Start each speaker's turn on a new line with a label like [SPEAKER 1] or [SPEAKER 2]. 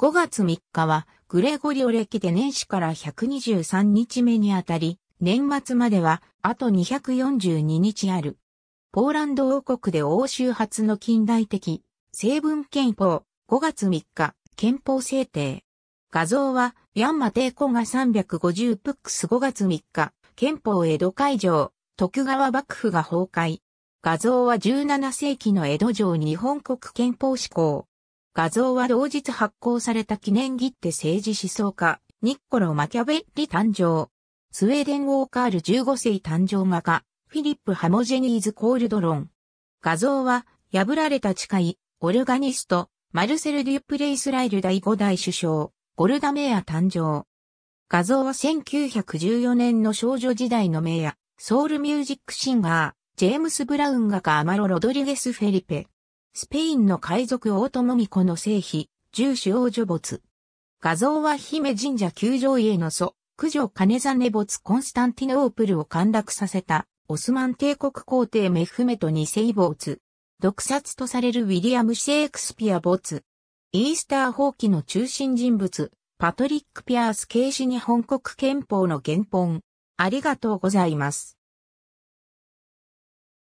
[SPEAKER 1] 5月3日は、グレゴリオ歴で年始から123
[SPEAKER 2] 日目にあたり、年末までは、あと242日ある。ポーランド王国で欧州初の近代的、成文憲法、5月3日、憲法制定。画像は、ヤンマ帝国が350プックス5月3日、憲法江戸会場、徳川幕府が崩壊。画像は17世紀の江戸城日本国憲法施行。画像は同日発行された記念切手政治思想家、ニッコロ・マキャベッリ誕生。スウェーデン・ウォーカール15世誕生画家、フィリップ・ハモジェニーズ・コールドロン。画像は、破られた誓い、オルガニスト、マルセル・デュプレイスライル第5代首相、ゴルダ・メア誕生。画像は1914年の少女時代のメア、ソウルミュージックシンガー、ジェームス・ブラウン画家アマロ・ロドリゲス・フェリペ。スペインの海賊大友美子の聖妃、重主王女没。画像は姫神社球場家の祖、九条金座真没コンスタンティノープルを陥落させた、オスマン帝国皇帝メフメト2世没。毒殺とされるウィリアム・シェイクスピア没。イースター放棄の中心人物、パトリック・ピアースイシ日本国憲
[SPEAKER 1] 法の原本。ありがとうございます。